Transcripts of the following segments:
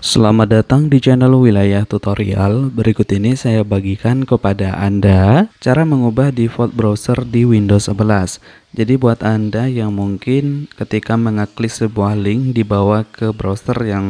Selamat datang di channel Wilayah Tutorial. Berikut ini saya bagikan kepada Anda cara mengubah default browser di Windows 11. Jadi buat Anda yang mungkin ketika mengeklik sebuah link dibawa ke browser yang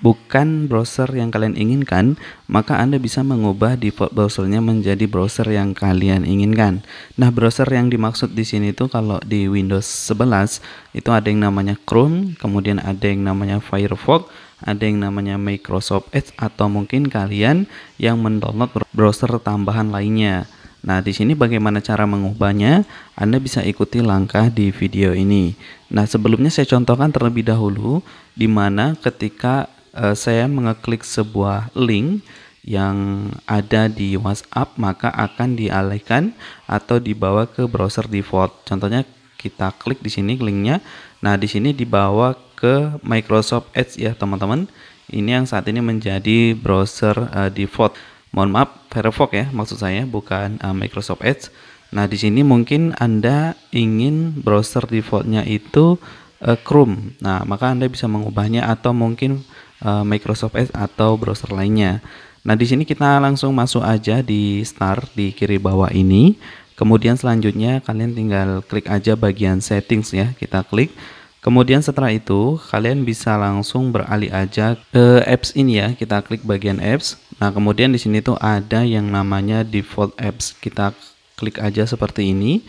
bukan browser yang kalian inginkan, maka Anda bisa mengubah default browsernya menjadi browser yang kalian inginkan. Nah, browser yang dimaksud di sini itu kalau di Windows 11 itu ada yang namanya Chrome, kemudian ada yang namanya Firefox ada yang namanya Microsoft Edge atau mungkin kalian yang mendownload browser tambahan lainnya. Nah, di sini bagaimana cara mengubahnya? Anda bisa ikuti langkah di video ini. Nah, sebelumnya saya contohkan terlebih dahulu di mana ketika uh, saya mengeklik sebuah link yang ada di WhatsApp maka akan dialihkan atau dibawa ke browser default. Contohnya kita klik di sini linknya. Nah, di sini dibawa ke Microsoft Edge ya teman-teman. Ini yang saat ini menjadi browser uh, default. Mohon maaf Firefox ya maksud saya bukan uh, Microsoft Edge. Nah di sini mungkin anda ingin browser defaultnya itu uh, Chrome. Nah maka anda bisa mengubahnya atau mungkin uh, Microsoft Edge atau browser lainnya. Nah di sini kita langsung masuk aja di start di kiri bawah ini. Kemudian selanjutnya kalian tinggal klik aja bagian settings ya. Kita klik. Kemudian setelah itu kalian bisa langsung beralih aja ke apps ini ya. Kita klik bagian apps. Nah, kemudian di sini tuh ada yang namanya default apps. Kita klik aja seperti ini.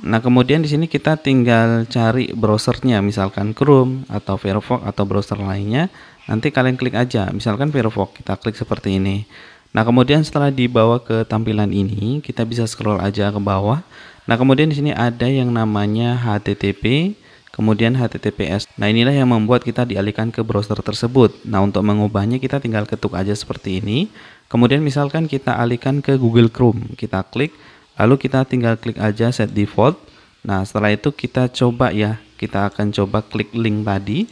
Nah, kemudian di sini kita tinggal cari browsernya, misalkan Chrome atau Firefox atau browser lainnya. Nanti kalian klik aja, misalkan Firefox, kita klik seperti ini. Nah, kemudian setelah dibawa ke tampilan ini, kita bisa scroll aja ke bawah. Nah, kemudian di sini ada yang namanya HTTP kemudian HTTPS. Nah inilah yang membuat kita dialihkan ke browser tersebut. Nah untuk mengubahnya kita tinggal ketuk aja seperti ini. Kemudian misalkan kita alihkan ke Google Chrome, kita klik, lalu kita tinggal klik aja set default. Nah setelah itu kita coba ya, kita akan coba klik link tadi.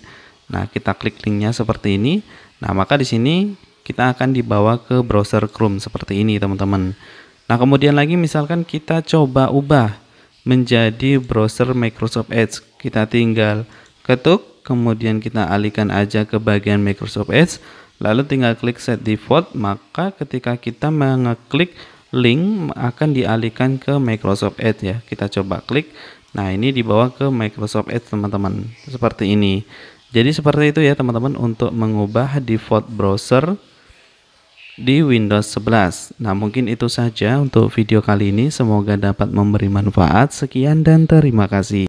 Nah kita klik linknya seperti ini. Nah maka di sini kita akan dibawa ke browser Chrome seperti ini teman-teman. Nah kemudian lagi misalkan kita coba ubah menjadi browser Microsoft Edge kita tinggal ketuk, kemudian kita alihkan aja ke bagian Microsoft Edge, lalu tinggal klik set default, maka ketika kita mengeklik link akan dialihkan ke Microsoft Edge ya. Kita coba klik. Nah, ini dibawa ke Microsoft Edge teman-teman. Seperti ini. Jadi seperti itu ya teman-teman untuk mengubah default browser di Windows 11. Nah, mungkin itu saja untuk video kali ini. Semoga dapat memberi manfaat. Sekian dan terima kasih.